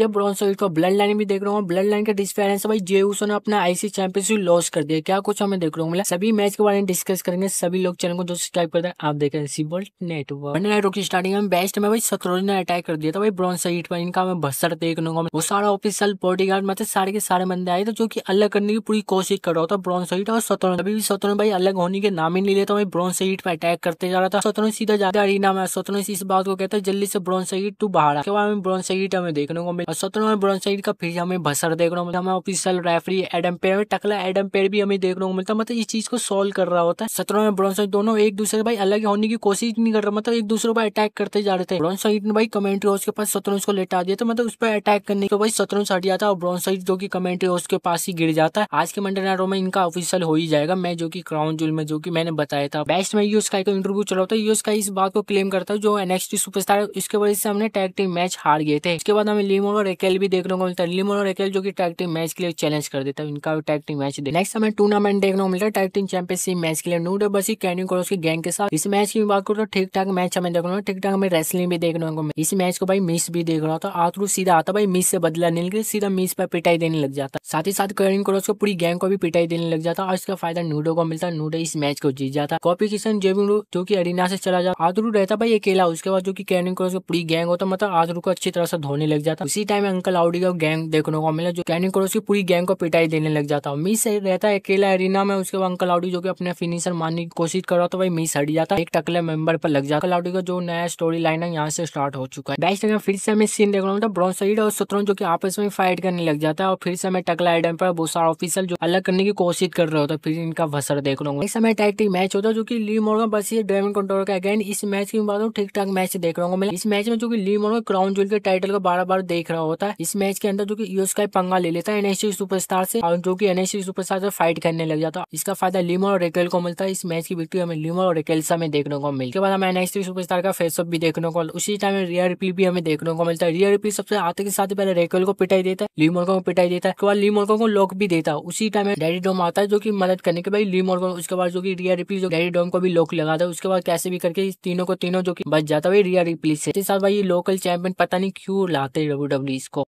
ये ब्रॉन्ज सॉइल का ब्लड लाइन भी देख रहा हूँ ब्लड लाइन का डिस्पेरेंस भाई जे ने अपना आईसी चैंपियनशिप लॉस कर दिया क्या कुछ हमें देख रहा हूँ मिला सभी मैच के बारे में डिस्कस करेंगे सभी लोग चैनल को जो सब्सक्राइब करते हैं आप देखें सीबोल्ट नेटवर्क की स्टार्टिंग में बेस्ट में भाई सतरोज ने अटैक कर दिया था भाई ब्रॉन्ज सॉइल पर इनका हमें भस्सर देखने को वो सारा ऑफिसियल बॉडी गार्ड मतलब सारे के सारे बंदे आए थे जो की अलग करने की पूरी कोशिश कर रहा था ब्रॉन्ज सॉइट और सतरोज अभी भी सतरोज भाई अलग होने के नाम ही नहीं लेता भाई ब्रॉन्ज सॉइट पर अटैक करते जा रहा था सतरोज सीधा जाता अरीना में सतरोज इस बात को कहता है जल्दी से ब्रॉन्ज सॉइट टू बाहर के बाद में ब्रॉन्ज हमें देखने को और सत्रह में ब्रॉन्साइड का फिर हमें भसर देखने को मिलता है हमें रेफरी एडम पेयर में टकला एडम पेयर भी हमें देखने को मिलता है मतलब इस चीज को सोल्व कर रहा होता है सत्रह में साइड दोनों एक दूसरे भाई अलग होने की कोशिश नहीं कर रहा मतलब एक दूसरे पर अटैक करते जा रहे थे साइड ने भाई कमेंट्री हाउस के पास सत्रह को लेटा दिया था मतलब उस पर अटैक करने के भाई सत्रह हट जाता है और साइड जो की कमेंट्री हाउस के पास ही गिर जाता है आज के मंडे में इनका ऑफिसियल हो ही जाएगा मैं जो की क्राउन जुल में जो की मैंने बताया था बेस्ट में यूएस का इंटरव्यू चला था है का इस बात को क्लेम करता है जो एनएक्सटी सुपरस्टार उसके वजह से हमने टैग टीम मैच हार गए थे इसके बाद हमें लिमो और एकेल भी देखने को मिलता है लिमोन और एकेल जो कि टैग टीम मैच के लिए चैलेंज कर देता है इनका भी टैग टीम मैच नेक्स्ट हमें टूर्नामेंट देखने को मिलता है टैग टीम चैंपियनशिप मैच के लिए नूड बसी कैनी क्रॉस की गैंग के साथ इस मैच की बात करो तो ठीक ठाक मैच हमें देखने को ठीक ठाक हमें रेसलिंग भी देखने को इस मैच को भाई मिस भी देख रहा था आतरू सीधा आता भाई मिस से बदला नहीं लेकिन सीधा मिस पर पिटाई देने लग जाता साथ ही साथ कैनिंग क्रॉस को पूरी गैंग को भी पिटाई देने लग जाता और इसका फायदा नूडो को मिलता नूडो इस मैच को जीत जाता कॉपी किशन जेबिंग जो की अरिना से चला जाता आतरू रहता भाई अकेला उसके बाद जो की कैरिन क्रॉस को पूरी गैंग होता मतलब आतरू को अच्छी तरह से धोने लग जाता उसी टाइम अंकल आउडी का गैंग देखने को मिला जो कैनी क्रॉस की पूरी गैंग को पिटाई देने लग जाता है मिस रहता है अकेला एरिना में उसके बाद अंकल आउडी जो कि अपने फिनिशर मारने की कोशिश कर रहा था वही मिस हट जाता एक टकले मेंबर पर लग जाता अंकल आउडी का जो नया स्टोरी लाइन है यहाँ से स्टार्ट हो चुका है बेस्ट टाइम फिर से हमें सीन देखने को मिलता ब्रॉन्स साइड और शत्रुन जो की आपस में फाइट करने लग जाता है और फिर से हमें टकला आइडम पर बहुत सारा ऑफिसर जो अलग करने की कोशिश कर रहे होता है फिर इनका भसर देख हूँ इस समय टाइट मैच होता है जो की ली मोर्गन बस ये ड्रेवन कंट्रोल का अगेन इस मैच की बात ठीक ठाक मैच देख रहा हूँ इस मैच में जो की ली मोर्गन क्राउन जुल के टाइटल को बार बार देख रहा रहा होता है इस मैच के अंदर जो की यूएस का पंगा ले लेता है एनएससी सुपरस्टार से और जो की एनएससी सुपरस्टार से फाइट करने लग जाता है इसका फायदा लिमर और रेकेल को मिलता है इस मैच की विक्ट्री हमें लिमर और रेकेल से देखने को मिलती है बाद हमें एनएससी सुपरस्टार का फेसअप भी देखने को उसी टाइम रियर रिपी भी हमें देखने को मिलता है रियर रिपी सबसे आते के साथ पहले रेकेल को पिटाई देता है लीमोर्को को पिटाई देता है उसके बाद लीमोर्को को लॉक भी देता है उसी टाइम डेडी डोम आता है जो की मदद करने के बाद लीमोर्को उसके बाद जो की रियर रिपी जो डेडी डोम को भी लॉक लगाता है उसके बाद कैसे भी करके तीनों को तीनों जो की बच जाता है रियर रिपी से साथ भाई लोकल चैंपियन पता नहीं क्यों लाते डब्ल्यू l'ISCO.